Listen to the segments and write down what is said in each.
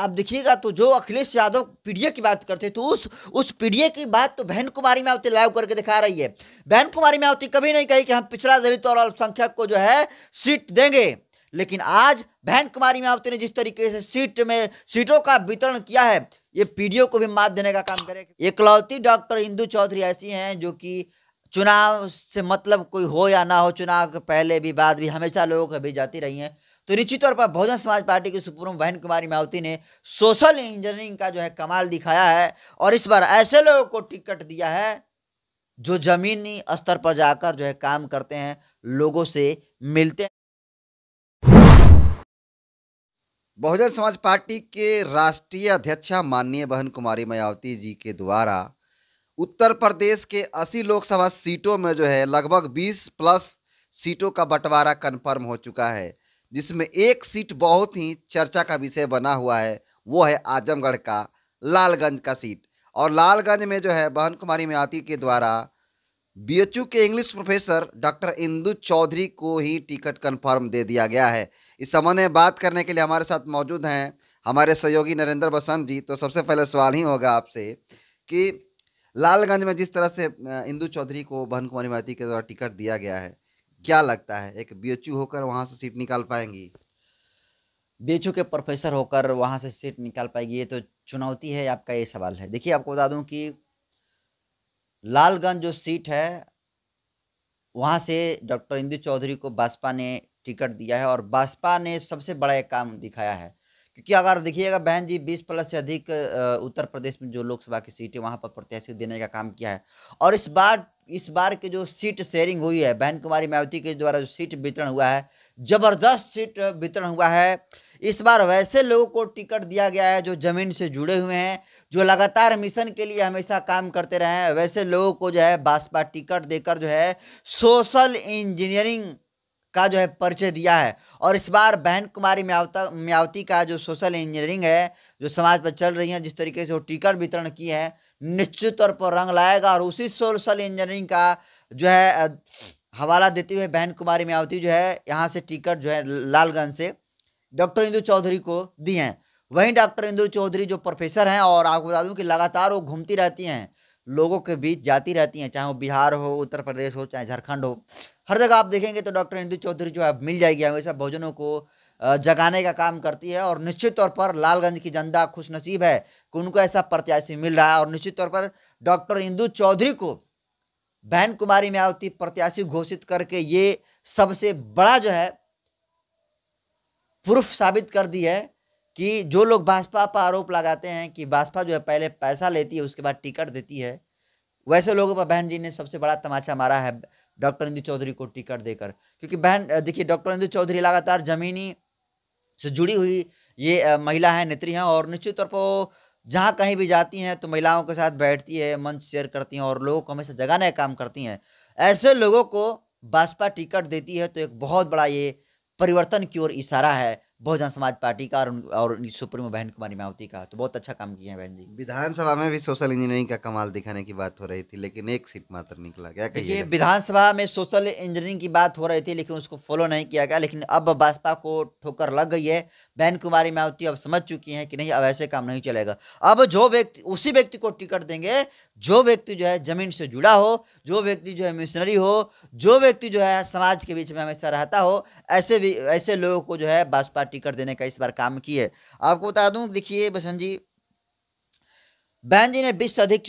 आप देखिएगा तो जो अखिलेश यादव पीडीए की बात करते तो उस उस पीडीए की बात तो बहन कुमारी मायावती लाइव करके दिखा रही है बहन कुमारी मायावती कभी नहीं कही कि हम पिछड़ा दलित और अल्पसंख्यक को जो है सीट देंगे लेकिन आज बहन कुमारी मायावती ने जिस तरीके से सीट में सीटों का वितरण किया है ये पीडीओ को भी मात देने का काम करेगा एकलौती डॉक्टर इंदू चौधरी ऐसी हैं जो कि चुनाव से मतलब कोई हो या ना हो चुनाव के पहले भी बाद भी हमेशा लोगों को भी जाती रही हैं तो निश्चित तौर पर बहुजन समाज पार्टी की सुप्रीम बहन कुमारी मायावती ने सोशल इंजीनियरिंग का जो है कमाल दिखाया है और इस बार ऐसे लोगों को टिकट दिया है जो जमीनी स्तर पर जाकर जो है काम करते हैं लोगों से मिलते हैं बहुजन समाज पार्टी के राष्ट्रीय अध्यक्ष माननीय बहन कुमारी मायावती जी के द्वारा उत्तर प्रदेश के 80 लोकसभा सीटों में जो है लगभग 20 प्लस सीटों का बंटवारा कन्फर्म हो चुका है जिसमें एक सीट बहुत ही चर्चा का विषय बना हुआ है वो है आजमगढ़ का लालगंज का सीट और लालगंज में जो है बहन कुमारी म्याती के द्वारा बीएचयू के English professor doctor Indu Chaudhary को ही टिकट कन्फर्म दे दिया गया है इस संबंध में बात करने के लिए हमारे साथ मौजूद हैं हमारे सहयोगी नरेंद्र बसंत जी तो सबसे पहले सवाल ही होगा आपसे कि लालगंज में जिस तरह से इंदू चौधरी को बहन कुमारी माती के द्वारा टिकट दिया गया है क्या लगता है एक बी होकर वहाँ से सीट निकाल पाएंगी बी के प्रोफेसर होकर वहाँ से सीट निकाल पाएगी ये तो चुनौती है आपका ये सवाल है देखिए आपको बता दूँ कि लालगंज जो सीट है वहाँ से डॉक्टर इंदु चौधरी को बासपा ने टिकट दिया है और बासपा ने सबसे बड़ा एक काम दिखाया है क्योंकि अगर देखिएगा बहन जी बीस प्लस से अधिक उत्तर प्रदेश में जो लोकसभा की सीटें वहाँ पर प्रत्याशी देने का काम किया है और इस बार इस बार के जो सीट शेयरिंग हुई है बहन कुमारी मायावती के द्वारा जो सीट वितरण हुआ है जबरदस्त सीट वितरण हुआ है इस बार वैसे लोगों को टिकट दिया गया है जो ज़मीन से जुड़े हुए हैं जो लगातार मिशन के लिए हमेशा काम करते रहे हैं वैसे लोगों को जो है भाजपा टिकट देकर जो है सोशल इंजीनियरिंग का जो है परिचय दिया है और इस बार बहन कुमारी म्यावता म्यावती का जो सोशल इंजीनियरिंग है जो समाज पर चल रही है जिस तरीके से वो टिकट वितरण की है निश्चित तौर पर रंग लाएगा और उसी सोशल इंजीनियरिंग का जो है हवाला देते हुए बहन कुमारी म्यावती जो है यहाँ से टिकट जो है लालगंज से डॉक्टर इंदू चौधरी को दी हैं वहीं डॉक्टर इंदू चौधरी जो प्रोफेसर हैं और आपको बता दूँ कि लगातार वो घूमती रहती हैं लोगों के बीच जाती रहती हैं चाहे वो बिहार हो उत्तर प्रदेश हो चाहे झारखंड हो हर जगह आप देखेंगे तो डॉक्टर इंदु चौधरी जो है मिल जाएगी हमेशा भोजनों को जगाने का काम करती है और निश्चित तौर पर लालगंज की जनता खुश नसीब है कि उनको ऐसा प्रत्याशी मिल रहा है और निश्चित तौर पर डॉक्टर इंदु चौधरी को बहन कुमारी मायावती प्रत्याशी घोषित करके ये सबसे बड़ा जो है प्रूफ साबित कर दी है कि जो लोग भाजपा पर आरोप लगाते हैं कि भाजपा जो है पहले पैसा लेती है उसके बाद टिकट देती है वैसे लोगों पर बहन जी ने सबसे बड़ा तमाचा मारा है डॉक्टर इंदु चौधरी को टिकट देकर क्योंकि बहन देखिए डॉक्टर इंदु चौधरी लगातार जमीनी से जुड़ी हुई ये महिला है नेत्री हैं और निश्चित तौर पर जहाँ कहीं भी जाती हैं तो महिलाओं के साथ बैठती है मंच शेयर करती हैं और लोगों को हमेशा जगाने का काम करती हैं ऐसे लोगों को भाजपा टिकट देती है तो एक बहुत बड़ा ये परिवर्तन की ओर इशारा है बहुजन समाज पार्टी का और उन, और उनकी सुप्रीमो बहन कुमारी मायावती का तो बहुत अच्छा काम किया है बहन जी विधानसभा में भी सोशल इंजीनियरिंग का कमाल दिखाने की बात हो रही थी लेकिन एक सीट मात्र निकला गया देखिए विधानसभा में सोशल इंजीनियरिंग की बात हो रही थी लेकिन उसको फॉलो नहीं किया गया लेकिन अब भाजपा को ठोकर लग गई है बहन कुमारी मायावती अब समझ चुकी है कि नहीं अब ऐसे काम नहीं चलेगा अब जो व्यक्ति उसी व्यक्ति को टिकट देंगे जो व्यक्ति जो है जमीन से जुड़ा हो जो व्यक्ति जो है मिशनरी हो जो व्यक्ति जो है समाज के बीच में हमेशा रहता हो ऐसे ऐसे लोगों को जो है भाजपा टिकट देने का इस बार काम की है आपको बता दूं देखिए बसंत जी बहन जी ने बीस से अधिक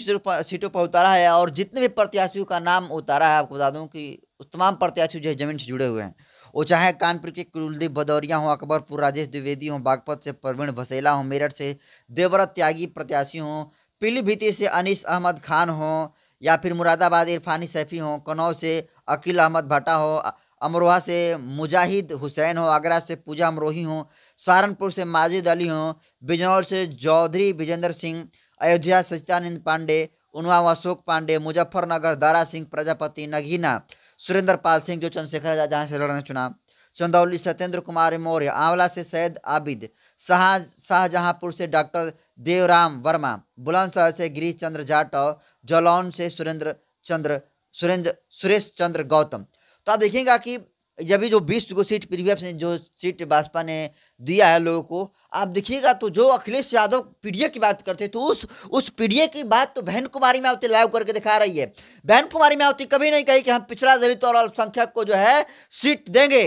सीटों पर उतारा है और जितने भी प्रत्याशियों का नाम उतारा है आपको बता दूं कि तमाम प्रत्याशी जो जमीन से जुड़े हुए हैं वो चाहे कानपुर के कुलदीप भदौरिया हों अकबरपुर राजेश द्विवेदी हों बागपत से प्रवीण भसेला हों मेरठ से देवरत त्यागी प्रत्याशी हों पीलीभीती से अनिस अहमद खान हों या फिर मुरादाबाद इरफानी सैफी हों कन्नौज से अकील अहमद भट्टा हो अमरोहा से मुजाहिद हुसैन हो आगरा से पूजा अमरोही हों सहारनपुर से माजिद अली हों बिजनौर से चौधरी विजेंद्र सिंह अयोध्या सचिदानंद पांडे उनवाव अशोक पांडे मुजफ्फरनगर दारा सिंह प्रजापति नगीना सुरेंद्र पाल सिंह जो चंद्रशेखर आजाद जहाँ से लड़ने चुना चुनाव चंदौली सत्येंद्र कुमार मौर्य आंवला से सैयद आबिद शाह शाहजहांपुर से डॉक्टर देवराम वर्मा बुलंदशहर से गिरीश चंद्र जाटव जलौन से सुरेंद्र चंद्र सुरेंद्र सुरेश चंद्र गौतम तो आप देखिएगा कि जब भी जो बीस को सीट पीडीएफ ने जो सीट भाजपा ने दिया है लोगों को आप देखिएगा तो जो अखिलेश यादव पीडीए की बात करते तो उस उस पीडीए की बात तो बहन कुमारी मायावती लाइव करके दिखा रही है बहन कुमारी मायावती कभी नहीं कही कि हम पिछड़ा दलित और अल्पसंख्यक को जो है सीट देंगे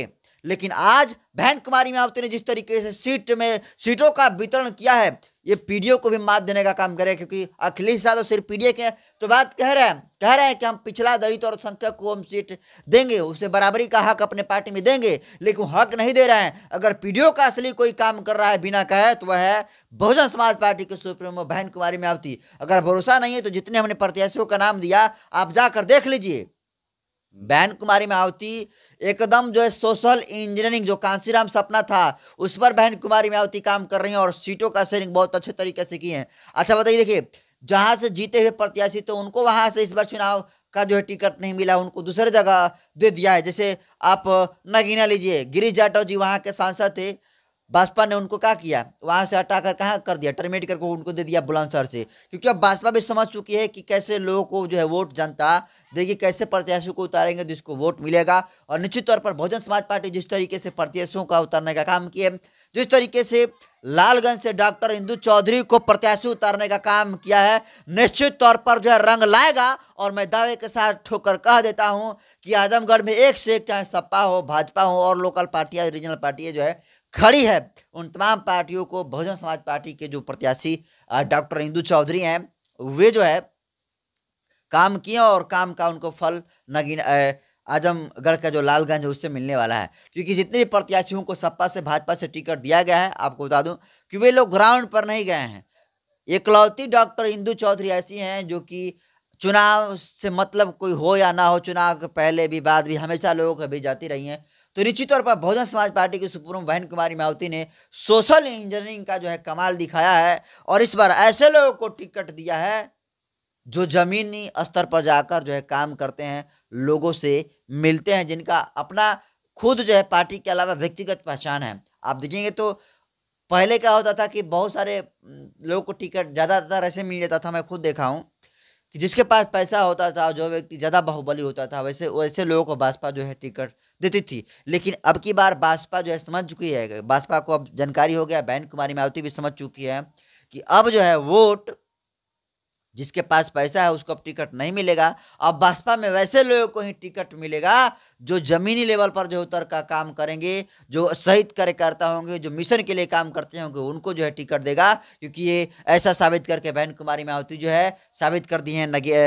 लेकिन आज बहन कुमारी मायावती ने जिस तरीके से सीट में सीटों का वितरण किया है ये पीडीओ को भी मात देने का काम करे क्योंकि अखिलेश यादव सिर्फ पीडीए के हैं तो बात कह रहे हैं कह रहे हैं कि हम पिछला दलित और संख्यक को हम सीट देंगे उसे बराबरी का हक अपने पार्टी में देंगे लेकिन हक नहीं दे रहे हैं अगर पीडीओ का असली कोई काम कर रहा है बिना कहे तो वह है बहुजन समाज पार्टी के सुप्रीमो बहन कुमारी मायावती अगर भरोसा नहीं है तो जितने हमने प्रत्याशियों का नाम दिया आप जाकर देख लीजिए बैन कुमारी मायावती एकदम जो है सोशल इंजीनियरिंग जो कांसीराम सपना था उस पर बहन कुमारी मायावती काम कर रही हैं और सीटों का शेयरिंग बहुत अच्छे तरीके से की है अच्छा बताइए देखिए जहां से जीते हुए प्रत्याशी तो उनको वहां से इस बार चुनाव का जो है टिकट नहीं मिला उनको दूसरे जगह दे दिया है जैसे आप नगीना लीजिए गिरीश जाटव जी वहाँ के सांसद थे भाजपा ने उनको क्या किया वहाँ से हटा कर कहाँ कर दिया टर्मिनेट करके उनको दे दिया बुलंदशहर से क्योंकि अब भाजपा भी समझ चुकी है कि कैसे लोगों को जो है वोट जनता देखिए कैसे प्रत्याशियों को उतारेंगे जिसको तो वोट मिलेगा और निश्चित तौर पर बहुजन समाज पार्टी जिस तरीके से प्रत्याशियों का उतारने का काम किया जिस तरीके से लालगंज से डॉक्टर इंदू चौधरी को प्रत्याशी उतारने का काम किया है निश्चित तौर पर जो है रंग लाएगा और मैं दावे के साथ ठोकर कह देता हूं कि आजमगढ़ में एक से एक चाहे सपा हो भाजपा हो और लोकल पार्टियां रीजनल पार्टियां जो है खड़ी है उन तमाम पार्टियों को बहुजन समाज पार्टी के जो प्रत्याशी डॉक्टर इंदू चौधरी हैं वे जो है काम किए और काम का उनको फल नगीन आजमगढ़ का जो लालगंज है उससे मिलने वाला है क्योंकि जितने भी प्रत्याशियों को सपा से भाजपा से टिकट दिया गया है आपको बता दूं कि वे लोग ग्राउंड पर नहीं गए हैं एकलौती डॉक्टर इंदू चौधरी ऐसी हैं जो कि चुनाव से मतलब कोई हो या ना हो चुनाव के पहले भी बाद भी हमेशा लोगों को भी जाती रही हैं तो निश्चित तौर पर बहुजन समाज पार्टी की सुप्रीम बहन कुमारी मायावती ने सोशल इंजीनियरिंग का जो है कमाल दिखाया है और इस बार ऐसे लोगों को टिकट दिया है जो जमीनी स्तर पर जाकर जो है काम करते हैं लोगों से मिलते हैं जिनका अपना खुद जो है पार्टी के अलावा व्यक्तिगत पहचान है आप देखेंगे तो पहले क्या होता था कि बहुत सारे लोगों को टिकट ज़्यादातर ऐसे मिल जाता था मैं खुद देखा हूँ कि जिसके पास पैसा होता था जो व्यक्ति ज़्यादा बाहुबली होता था वैसे वैसे लोगों को भाजपा जो है टिकट देती थी लेकिन अब की बार भाजपा जो है समझ चुकी है भाजपा को अब जानकारी हो गया बैन कुमारी मायावती भी समझ चुकी है कि अब जो है वोट जिसके पास पैसा है उसको अब टिकट नहीं मिलेगा अब बसपा में वैसे लोगों को ही टिकट मिलेगा जो ज़मीनी लेवल पर जो उतर का काम करेंगे जो शहीद कार्यकर्ता होंगे जो मिशन के लिए काम करते होंगे उनको जो है टिकट देगा क्योंकि ये ऐसा साबित करके बहन कुमारी मायावती जो है साबित कर दी है नगे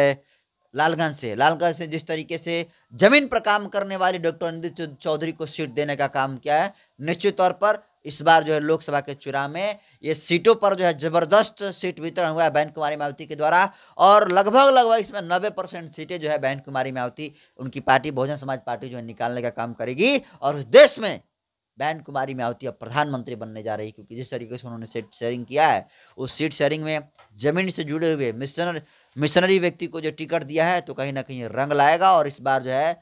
लालगंज से लालगंज से जिस तरीके से ज़मीन पर काम करने वाली डॉक्टर अनिल चौधरी को सीट देने का काम किया है निश्चित तौर पर इस बार जो है लोकसभा के चुनाव में ये सीटों पर जो है जबरदस्त सीट वितरण हुआ है बैन कुमारी मायावती के द्वारा और लगभग लगभग इसमें नब्बे परसेंट सीटें जो है बैन कुमारी मायावती उनकी पार्टी बहुजन समाज पार्टी जो है निकालने का काम करेगी और उस देश में बैन कुमारी मायावती अब प्रधानमंत्री बनने जा रही है क्योंकि जिस तरीके से उन्होंने सीट शेयरिंग किया है उस सीट शेयरिंग में जमीन से जुड़े हुए मिशनर मिशनरी व्यक्ति को जो टिकट दिया है तो कहीं ना कहीं रंग लाएगा और इस बार जो है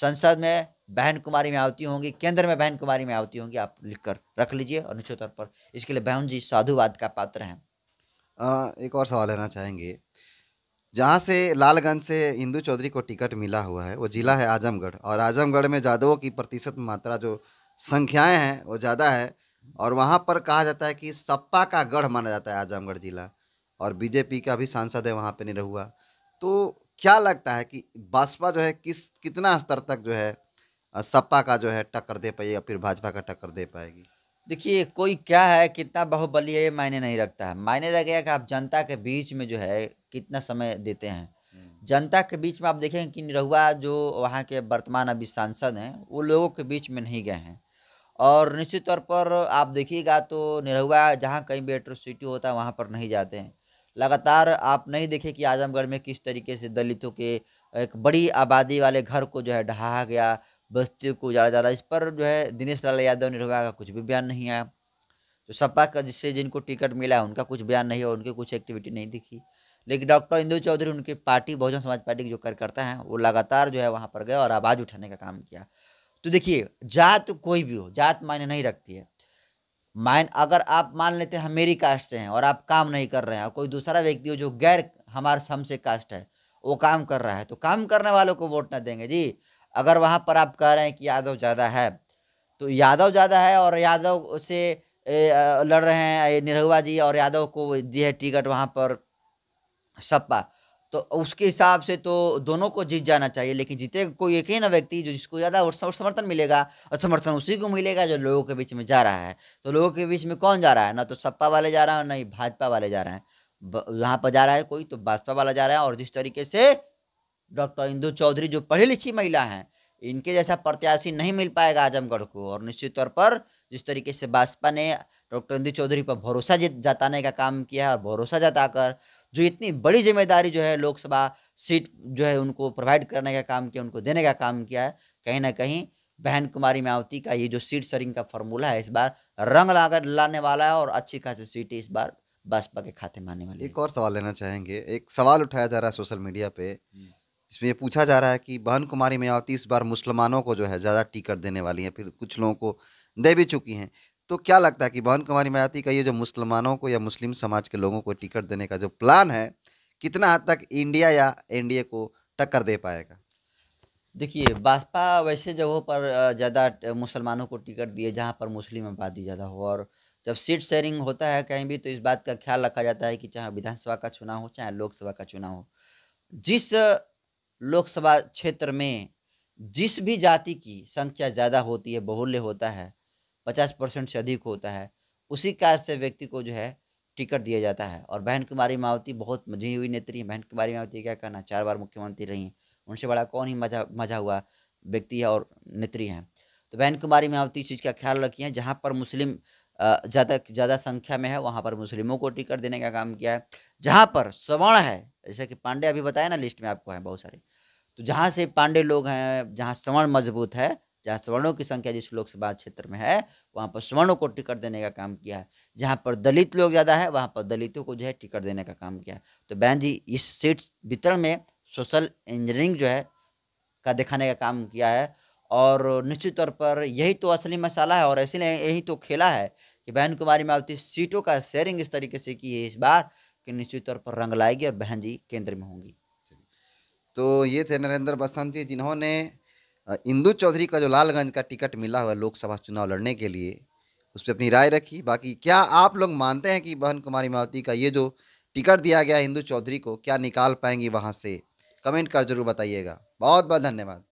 संसद में बहन कुमारी में आवती होंगी केंद्र में बहन कुमारी में आवती होंगी आप लिखकर रख लीजिए और निश्चित तौर पर इसके लिए बहन जी साधुवाद का पात्र हैं एक और सवाल लेना चाहेंगे जहाँ से लालगंज से इंदू चौधरी को टिकट मिला हुआ है वो जिला है आजमगढ़ और आजमगढ़ में जादवों की प्रतिशत मात्रा जो संख्याएं हैं वो ज़्यादा है और वहाँ पर कहा जाता है कि सपा का गढ़ माना जाता है आजमगढ़ जिला और बीजेपी का भी सांसद है वहाँ पर निरहुआ तो क्या लगता है कि बसपा जो है किस कितना स्तर तक जो है सपा का जो है टक्कर दे पाएगी या फिर भाजपा का टक्कर दे पाएगी देखिए कोई क्या है कितना बाहुबली है ये मायने नहीं रखता है मायने रह गया कि आप जनता के बीच में जो है कितना समय देते हैं हम्म। जनता के बीच में आप देखेंगे कि निरहुआ जो वहाँ के वर्तमान अभी सांसद हैं वो लोगों के बीच में नहीं गए हैं और निश्चित तौर पर आप देखिएगा तो निरहुआ जहाँ कहीं मेट्रो सिटी होता है वहाँ पर नहीं जाते हैं लगातार आप नहीं देखे कि आजमगढ़ में किस तरीके से दलितों के एक बड़ी आबादी वाले घर को जो है ढहा गया बस्ती को उजाड़ा जा रहा है इस पर जो है दिनेश लाल यादव निर्भया का कुछ भी बयान नहीं आया तो सपा का जिससे जिनको टिकट मिला है उनका कुछ बयान नहीं और उनकी कुछ एक्टिविटी नहीं दिखी लेकिन डॉक्टर इंदू चौधरी उनकी पार्टी बहुजन समाज पार्टी के जो कार्यकर्ता हैं वो लगातार जो है वहाँ पर गए और आवाज़ उठाने का काम किया तो देखिए जात कोई भी हो जात मायने नहीं रखती है मायन अगर आप मान लेते हैं मेरी कास्ट से हैं और आप काम नहीं कर रहे हैं कोई दूसरा व्यक्ति हो जो गैर हमारे हमसे कास्ट है वो काम कर रहा है तो काम करने वालों को वोट ना देंगे जी अगर वहाँ पर आप कह रहे हैं कि यादव ज़्यादा है तो यादव ज़्यादा है और यादव से लड़ रहे हैं निरहुआ जी और यादव को दी है टिकट वहाँ पर सपा तो उसके हिसाब से तो दोनों को जीत जाना चाहिए लेकिन जीतेगा कोई एक ही ना व्यक्ति जो जिसको ज़्यादा और समर्थन मिलेगा और समर्थन उसी को मिलेगा जो लोगों के बीच में जा रहा है तो लोगों के बीच में कौन जा रहा है ना तो सपा वाले जा रहे हैं ना ही भाजपा वाले जा रहे हैं यहाँ पर जा रहा है कोई तो भाजपा वाला जा रहा है और जिस तरीके से डॉक्टर इंदु चौधरी जो पढ़ी लिखी महिला हैं इनके जैसा प्रत्याशी नहीं मिल पाएगा आजमगढ़ को और निश्चित तौर पर जिस तरीके से भाजपा ने डॉक्टर इंदु चौधरी पर भरोसा जताने का काम किया है भरोसा जताकर जो इतनी बड़ी जिम्मेदारी जो है लोकसभा सीट जो है उनको प्रोवाइड करने का काम किया उनको देने का काम किया है कहीं ना कहीं बहन कुमारी मायावती का ये जो सीट शेयरिंग का फॉर्मूला है इस बार रंग लाकर लाने वाला है और अच्छी खासी सीट इस बार भाजपा के खाते में आने वाली एक और सवाल लेना चाहेंगे एक सवाल उठाया जा रहा है सोशल मीडिया पे हम्म। इसमें यह पूछा जा रहा है कि बहन कुमारी मायावती इस बार मुसलमानों को जो है ज़्यादा टिकट देने वाली हैं फिर कुछ लोगों को दे भी चुकी हैं तो क्या लगता है कि बहन कुमारी मायावती का ये जो मुसलमानों को या मुस्लिम समाज के लोगों को टिकट देने का जो प्लान है कितना हद तक इंडिया या एन को टक्कर दे पाएगा देखिए भाजपा वैसे जगहों पर ज़्यादा मुसलमानों को टिकट दिए जहाँ पर मुस्लिम आबादी ज़्यादा हो और जब सीट शेयरिंग होता है कहीं भी तो इस बात का ख्याल रखा जाता है कि चाहे विधानसभा का चुनाव हो चाहे लोकसभा का चुनाव हो जिस लोकसभा क्षेत्र में जिस भी जाति की संख्या ज़्यादा होती है बहुल्य होता है पचास परसेंट से अधिक होता है उसी कार्य से व्यक्ति को जो है टिकट दिया जाता है और बहन कुमारी मायावती बहुत मझी हुई नेत्री हैं बहन कुमारी मायावती क्या कहना चार बार मुख्यमंत्री रही हैं उनसे बड़ा कौन ही मजा मजा हुआ व्यक्ति है और नेत्री हैं तो बहन कुमारी मायावती इस चीज़ का ख्याल रखी है जहाँ पर मुस्लिम ज़्यादा ज़्यादा संख्या में है वहाँ पर मुस्लिमों को टिकट देने का काम किया है जहाँ पर सवर्ण है जैसे कि पांडे अभी बताया ना लिस्ट में आपको है बहुत सारे तो जहाँ से पांडे लोग हैं जहाँ सवर्ण मजबूत है जहाँ सवर्णों की संख्या जिस लोकसभा क्षेत्र में है वहाँ पर सवर्णों को टिकट देने का काम किया है जहाँ पर दलित लोग ज़्यादा है वहाँ पर दलितों को जो है टिकट देने का काम किया है तो बहन जी इस सीट वितरण में सोशल इंजीनियरिंग जो है का दिखाने का काम किया है और निश्चित तौर पर यही तो असली मसाला है और इसीलिए यही तो खेला है कि बहन कुमारी मायावती सीटों का शेयरिंग इस तरीके से की है इस बार कि निश्चित तौर पर रंग लाएगी और बहन जी केंद्र में होंगी तो ये थे नरेंद्र बसंत जी जिन्होंने इंदू चौधरी का जो लालगंज का टिकट मिला हुआ लोकसभा चुनाव लड़ने के लिए उस पर अपनी राय रखी बाकी क्या आप लोग मानते हैं कि बहन कुमारी मायावती का ये जो टिकट दिया गया है इंदू चौधरी को क्या निकाल पाएंगी वहाँ से कमेंट कर जरूर बताइएगा बहुत बहुत धन्यवाद